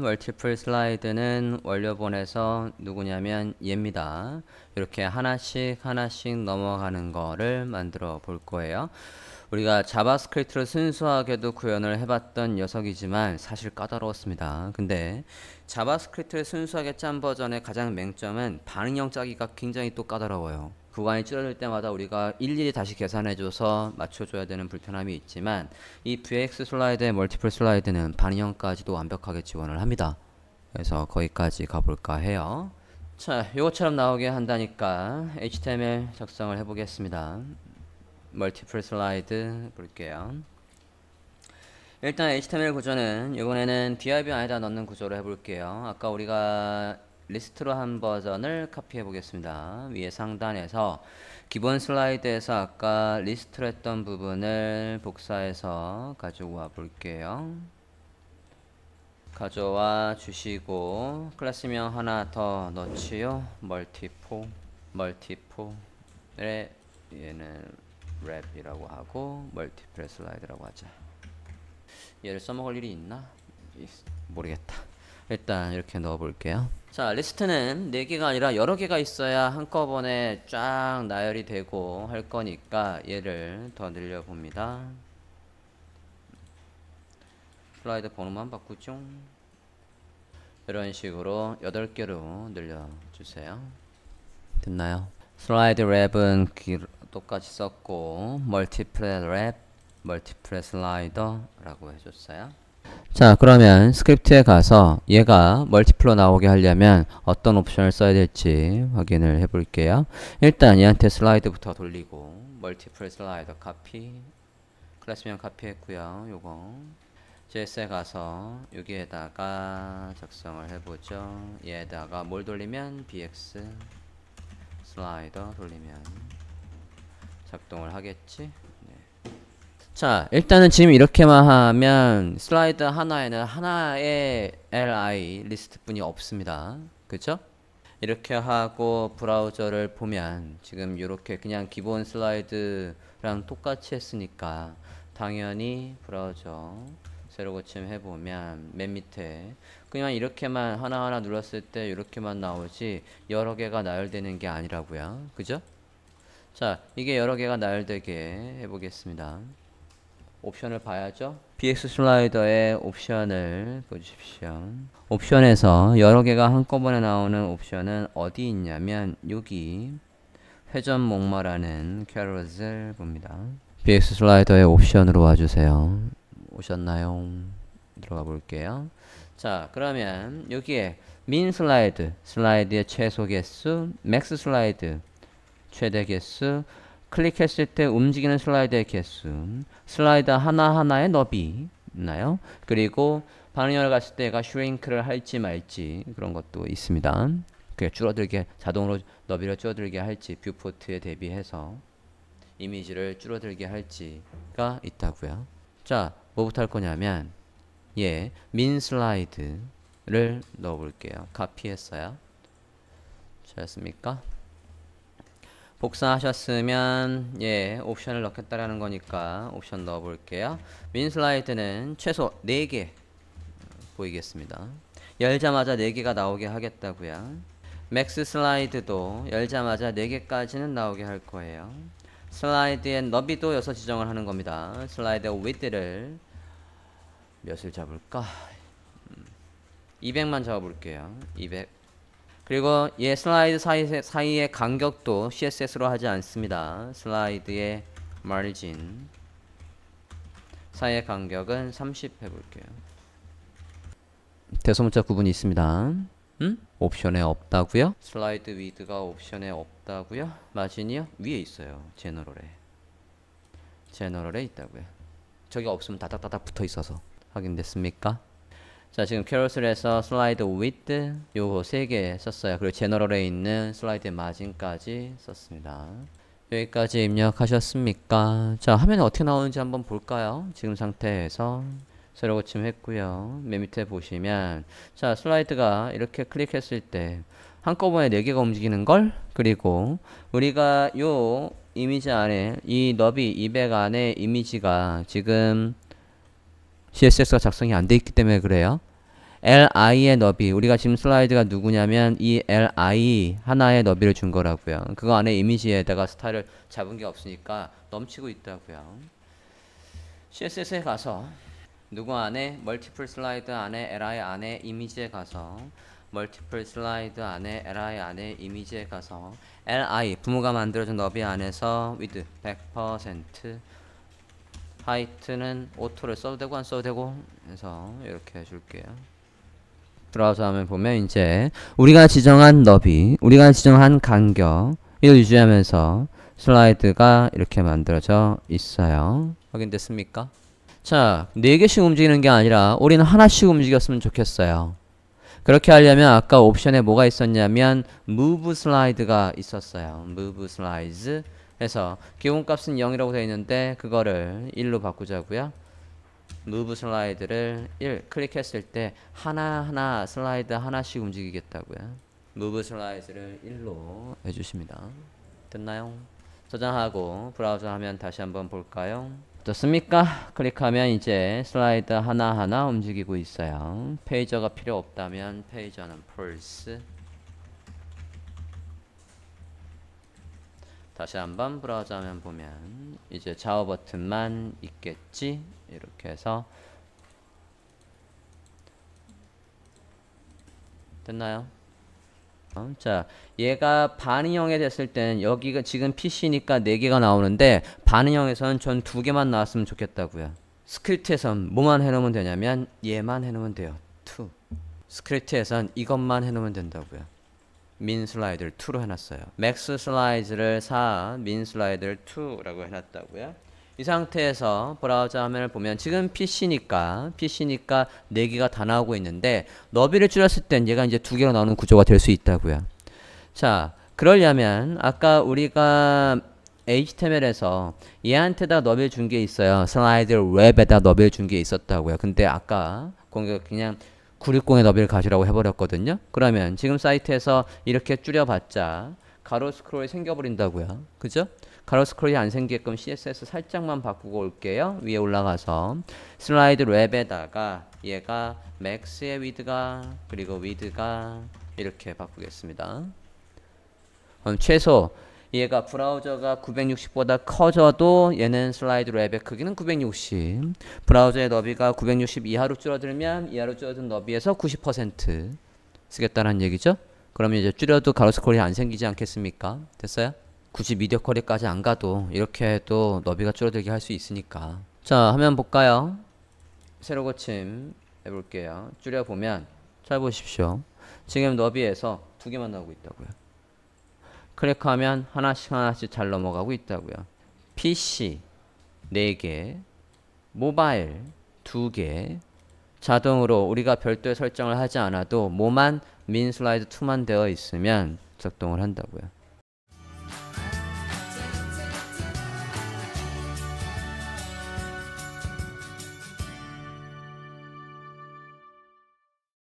멀티플 슬라이드는 원료본에서 누구냐면 얘입니다. 이렇게 하나씩 하나씩 넘어가는 거를 만들어 볼 거예요. 우리가 자바스크립트를 순수하게도 구현을 해봤던 녀석이지만 사실 까다로웠습니다. 근데 자바스크립트를 순수하게 짠 버전의 가장 맹점은 반응형 짜기가 굉장히 또 까다로워요. 구간이 줄어들 때마다 우리가 일일이 다시 계산해줘서 맞춰줘야 되는 불편함이 있지만 이 VX 슬라이드의 멀티플 슬라이드는 반영까지도 완벽하게 지원을 합니다. 그래서 거기까지 가볼까 해요. 자, 요것처럼 나오게 한다니까 HTML 작성을 해보겠습니다. 멀티플 슬라이드 볼게요. 일단 HTML 구조는 이번에는 DIV 안에다 넣는 구조를 해볼게요. 아까 우리가 리스트로 한 버전을 카피해 보겠습니다. 위에 상단에서 기본 슬라이드에서 아까 리스트로 했던 부분을 복사해서 가지와 볼게요. 가져와 주시고 클래스명 하나 더 넣지요. 멀티포 멀티포 얘는 랩이라고 하고 멀티플 슬라이드라고 하자. 얘를 써먹을 일이 있나? 모르겠다. 일단 이렇게 넣어볼게요. 자, 리스트는 4개가 아니라 여러 개가 있어야 한꺼번에 쫙 나열이 되고 할 거니까 얘를 더 늘려봅니다. 슬라이드 번호만 바꾸죠. 이런 식으로 8개로 늘려주세요. 됐나요? 슬라이드 랩은 똑같이 썼고 멀티플랫 랩, 멀티플랫 슬라이더라고 해줬어요. 자 그러면 스크립트에 가서 얘가 멀티플로 나오게 하려면 어떤 옵션을 써야 될지 확인을 해 볼게요 일단 얘한테 슬라이드부터 돌리고 멀티플 슬라이더 카피 클래스명 카피했고요 요거 JS에 가서 여기에다가 작성을 해보죠 얘에다가 뭘 돌리면 bx 슬라이더 돌리면 작동을 하겠지 자 일단은 지금 이렇게만 하면 슬라이드 하나에는 하나의 li 리스트뿐이 없습니다 그쵸? 이렇게 하고 브라우저를 보면 지금 이렇게 그냥 기본 슬라이드랑 똑같이 했으니까 당연히 브라우저 새로 고침 해보면 맨 밑에 그냥 이렇게만 하나하나 눌렀을 때 이렇게만 나오지 여러 개가 나열되는 게 아니라고요 그죠? 자 이게 여러 개가 나열되게 해보겠습니다 옵션을 봐야죠. BX 슬라이더의 옵션을 보십시오. 옵션에서 여러 개가 한꺼번에 나오는 옵션은 어디 있냐면 여기 회전 목마라는 캐럿을 봅니다. BX 슬라이더의 옵션으로 와주세요. 오셨나요? 들어가 볼게요. 자 그러면 여기에 민 슬라이드, 슬라이드의 최소 개수, 맥스 슬라이드, 최대 개수, 클릭했을 때 움직이는 슬라이드의 개수, 슬라이드 하나하나의 너비 있나요? 그리고 방향을 갔을 때 얘가 슈링크를 할지 말지 그런 것도 있습니다. 그게 줄어들게 자동으로 너비를 줄어들게 할지 뷰포트에 대비해서 이미지를 줄어들게 할지가 있다고요. 자, 뭐부터 할 거냐면 예, 민 슬라이드를 넣어볼게요. 카피했어요. 잘했습니까? 복사하셨으면 예 옵션을 넣겠다라는 거니까 옵션 넣어 볼게요 민 슬라이드는 최소 4개 어, 보이겠습니다 열자마자 4개가 나오게 하겠다고요 맥스 슬라이드도 열자마자 4개까지는 나오게 할 거예요 슬라이드의 너비도 6 지정을 하는 겁니다 슬라이드의 위드를 몇을 잡을까 200만 음, 잡아볼게요 200 그리고 얘 예, 슬라이드 사이, 사이의 간격도 CSS로 하지 않습니다. 슬라이드의 마르진 사이의 간격은 30 해볼게요. 대소문자 구분이 있습니다. 음? 옵션에 없다고요? 슬라이드 위드가 옵션에 없다고요? 마진이요? 위에 있어요. 제너럴에. 제너럴에 있다고요. 저기 없으면 다닥다닥 붙어 있어서 확인됐습니까? 자 지금 캐럿슬에서 슬라이드 w i d 요거 세개 썼어요 그리고 제너럴에 있는 슬라이드 마진까지 썼습니다 여기까지 입력하셨습니까 자 화면에 어떻게 나오는지 한번 볼까요 지금 상태에서 새로 고침했고요 맨 밑에 보시면 자 슬라이드가 이렇게 클릭했을 때 한꺼번에 4개가 움직이는 걸 그리고 우리가 요 이미지 안에 이 너비 200 안에 이미지가 지금 CSS가 작성이 안 돼 있기 때문에 그래요. li의 너비 우리가 지금 슬라이드가 누구냐면 이 li 하나의 너비를 준 거라고요. 그거 안에 이미지에다가 스타일을 잡은 게 없으니까 넘치고 있다고요. CSS에 가서 누구 안에 멀티플 슬라이드 안에 li 안에 이미지에 가서 멀티플 슬라이드 안에 li 안에 이미지에 가서 li 부모가 만들어준 너비 안에서 with 100% 하이트는 오토를 써도 되고 안 써도 되고 해서 이렇게 해줄게요 들어와서 하면 보면 이제 우리가 지정한 너비 우리가 지정한 간격을 유지하면서 슬라이드가 이렇게 만들어져 있어요 확인됐습니까? 자, 네 개씩 움직이는 게 아니라 우리는 하나씩 움직였으면 좋겠어요. 그렇게 하려면 아까 옵션에 뭐가 있었냐면 move slide가 있었어요. move slides 그래서 기본값은 0이라고 되어 있는데 그거를 1로 바꾸자고요. 무브 슬라이드를 1 클릭했을 때 하나하나 슬라이드 하나씩 움직이겠다고요. 무브 슬라이드를 1로 해주십니다. 됐나요? 저장하고 브라우저 화면 다시 한번 볼까요? 좋습니까? 클릭하면 이제 슬라이드 하나하나 움직이고 있어요. 페이저가 필요 없다면 페이저는 폴스 다시 한 번 브라우저 화면 보면 이제 좌우 버튼만 있겠지 이렇게 해서 됐나요? 어, 자, 얘가 반응형에 됐을 때는 여기가 지금 PC니까 4개가 나오는데 반응형에서는 전 2개만 나왔으면 좋겠다고요. 스크립트에선 뭐만 해놓으면 되냐면 얘만 해놓으면 돼요. 2. 스크립트에선 이것만 해놓으면 된다고요. 민 슬라이드를 2로 해놨어요. 맥스 슬라이드를 4, 민 슬라이드를 2라고 해놨다고요. 이 상태에서 브라우저 화면을 보면 지금 PC니까 PC니까 4개가 다 나오고 있는데 너비를 줄였을 땐 얘가 이제 2개로 나오는 구조가 될 수 있다고요. 자, 그러려면 아까 우리가 HTML에서 얘한테다 너비를 준 게 있어요. 슬라이드 웹에다 너비를 준 게 있었다고요. 근데 아까 공격 그냥 960의 너비를 가지라고 해버렸거든요. 그러면 지금 사이트에서 이렇게 줄여봤자 가로 스크롤이 생겨버린다고요. 그죠? 가로 스크롤이 안 생기게끔 CSS 살짝만 바꾸고 올게요. 위에 올라가서 슬라이드 랩에다가 얘가 맥스의 위드가 그리고 위드가 이렇게 바꾸겠습니다. 그럼 최소 얘가 브라우저가 960보다 커져도 얘는 슬라이드 랩의 크기는 960 브라우저의 너비가 960 이하로 줄어들면 이하로 줄어든 너비에서 90% 쓰겠다는 얘기죠 그러면 이제 줄여도 가로 스컬이 안 생기지 않겠습니까 됐어요? 굳이 미디어 쿼리까지 안 가도 이렇게 해도 너비가 줄어들게 할 수 있으니까 자 화면 볼까요 새로 고침 해볼게요 줄여보면 잘 보십시오 지금 너비에서 두 개만 나오고 있다고요 클릭하면 하나씩 하나씩 잘 넘어가고 있다고요. PC 4개, 모바일 2개, 자동으로 우리가 별도의 설정을 하지 않아도 뭐만 민 슬라이드 2만 되어 있으면 작동을 한다고요.